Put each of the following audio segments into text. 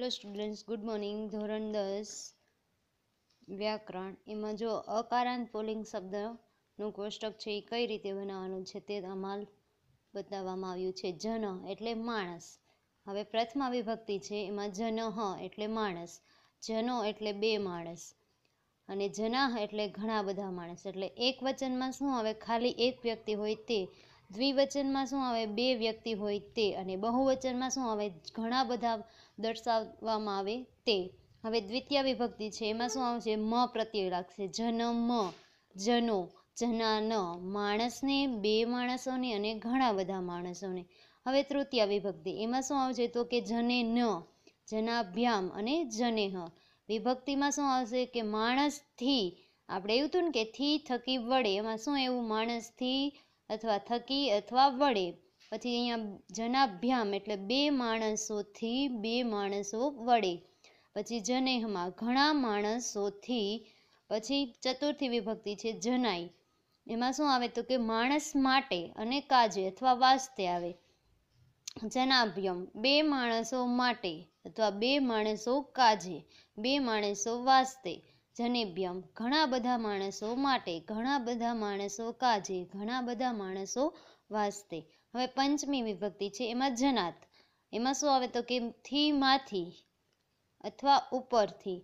hello students good morning ધોરણ દસ વ્યાકરણ એમાં જો અકારાંત પોલિંગ શબ્દનું કોષ્ટક છે એ કઈ રીતે બનાવવાનું છે તે અમાલ બતાવવામાં આવ્યું છે જન એટલે માણસ હવે પ્રથમા વિભક્તિ છે એમાં જન એટલે માણસ જનો એટલે બે માણસ અને જનાહ એટલે ઘણા બધા માણસ એટલે એક વચનમાં શું આવે ખાલી એક વ્યક્તિ હોય તે દ્વિવચનમાં શું આવે બે વ્યક્તિ હોય તે અને બહુવચનમાં શું આવે ઘણા બધા દર્શાવવામાં આવે તે હવે દ્વિતીય વિભક્તિ છે એમાં શું આવશે મ પ્રત્યય લાગશે જનમ જનો જનાન માણસને બે માણસોને અને ઘણા બધા માણસોને હવે તૃતીય વિભક્તિ એમાં શું આવશે તો કે જને ન જનાભ્યામ અને જનેહ વિભક્તિમાં શું આવશે કે માણસથી આપણે એવું હતું ને કે થી થકી વડે એમાં શું એવું માણસથી અથવા થકી અથવા વડે પછી અહીંયા જનાભ્યામ એટલે બે માણસોથી બે માણસો વડે પછી જનેહમાં ઘણા માણસોથી પછી ચતુર્થી વિભક્તિ છે જનાઈ એમાં શું આવે તો કે માણસ માટે અને કાજે અથવા વાસ્તે આવે જનાભ્યમ બે માણસો માટે અથવા બે માણસો કાજે બે માણસો વાસ્તે જનેબ્યમ ઘણા બધા માણસો માટે ઘણા બધા માણસો કાજે ઘણા બધા માણસો વાસ્તે હવે પંચમી વિભક્તિ છે એમાં જનાત એમાં શું આવે તો કે થીમાંથી અથવા ઉપરથી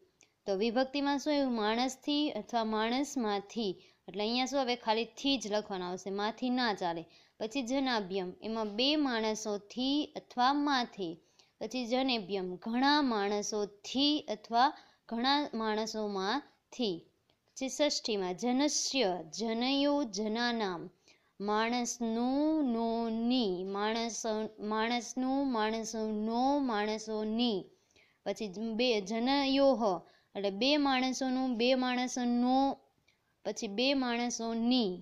તો વિભક્તિમાં શું એવું માણસથી અથવા માણસમાંથી એટલે અહીંયા શું હવે ખાલી થી જ લખવાનું આવશે માંથી ના ચાલે પછી જનાભ્યમ એમાં બે માણસોથી અથવા માંથી પછી જનેભ્યમ ઘણા માણસોથી અથવા ઘણા માણસોમાંથી ષષ્ઠીમાં જનસ્ય જનયો જનાનામ માણસનું નો ની માણસો નો માણસો માણસોની પછી બે જનયોહ એટલે બે માણસોનું બે માણસો નો પછી બે માણસો માણસોની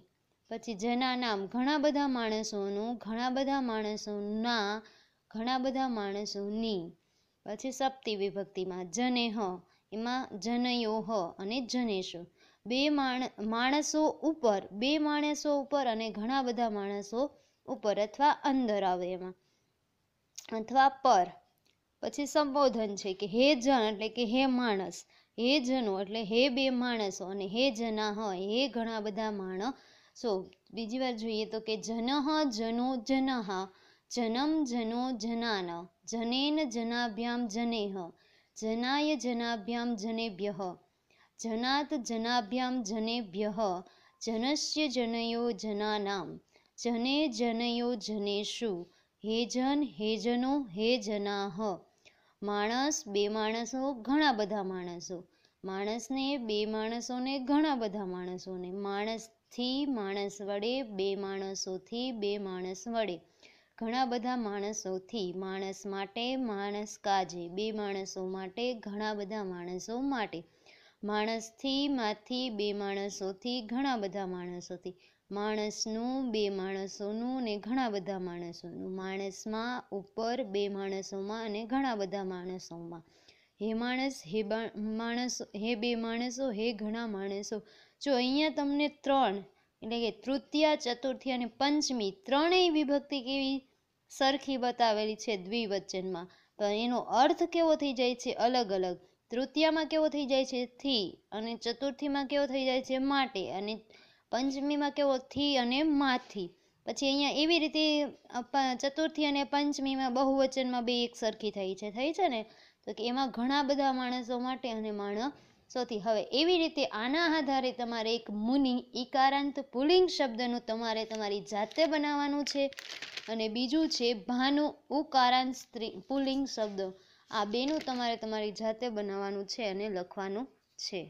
પછી જના નામ ઘણા બધા માણસોનું ઘણા બધા માણસોના ઘણા બધા માણસોની પછી સપ્તી વિભક્તિમાં જનેહ એમાં જનયોહ અને જનેશો બે માણસો ઉપર બે માણસો ઉપર અને ઘણા બધા માણસો ઉપર અથવા અંદર આવે એમાં અથવા પર પછી સંબોધન છે કે હે જન એટલે કે હે માણસ હે જનો એટલે હે બે માણસો અને હે જના હોય હે ઘણા બધા માણસો બીજી વાર જોઈએ તો કે જનહ જનો જનહ જનમ જનો જનાન જનેન જનાભ્યામ જનેહ જનાય જનાભ્યામ જનેભ્ય જનાત જનાભ્યામ જનેભ્યઃ જનસ્ય જનયો જનાનામ જને જનયો જનેશુ હે જન હે જનો હે જનાહ માણસ બે માણસો ઘણા બધા માણસો માણસને બે માણસોને ઘણા બધા માણસોને માણસથી માણસ વડે બે માણસોથી બે માણસ વડે ઘણા બધા માણસોથી માણસ માટે માણસ કાજે બે માણસો માટે ઘણા બધા માણસો માટે માણસથી માંથી બે માણસોથી ઘણા બધા માણસોથી માણસનું બે માણસોનું ને ઘણા બધા માણસોનું માણસમાં ઉપર બે માણસોમાં અને ઘણા બધા માણસોમાં હે માણસ હે માણસ હે બે માણસો હે ઘણા માણસો જો અહીંયા તમને ત્રણ એટલે કે તૃતીયા ચતુર્થી અને પંચમી ત્રણેય વિભક્તિ કેવી સરખી બતાવેલી છે દ્વિવચનમાં પણ એનો અર્થ કેવો થઈ જાય છે અલગ અલગ તૃતીયમાં કેવો થઈ જાય છે થી અને ચતુર્થીમાં કેવો થઈ જાય છે માટે અને પંચમીમાં કેવો થી અને માથી પછી અહીંયા એવી રીતે ચતુર્થી અને પંચમીમાં બહુવચનમાં બે એક સરખી થઈ છે થઈ છે ને તો કે એમાં ઘણા બધા માણસો માટે અને માણસ સોથી હવે એવી રીતે આના આધારે તમારે એક મુનિ ઇકારાંત પુલિંગ શબ્દનું તમારે તમારી જાતે બનાવવાનું છે અને બીજું છે ભાનુ ઉકારાંત સ્ત્રી પુલિંગ શબ્દ આ બેનું તમારે તમારી જાતે બનાવવાનું છે અને લખવાનું છે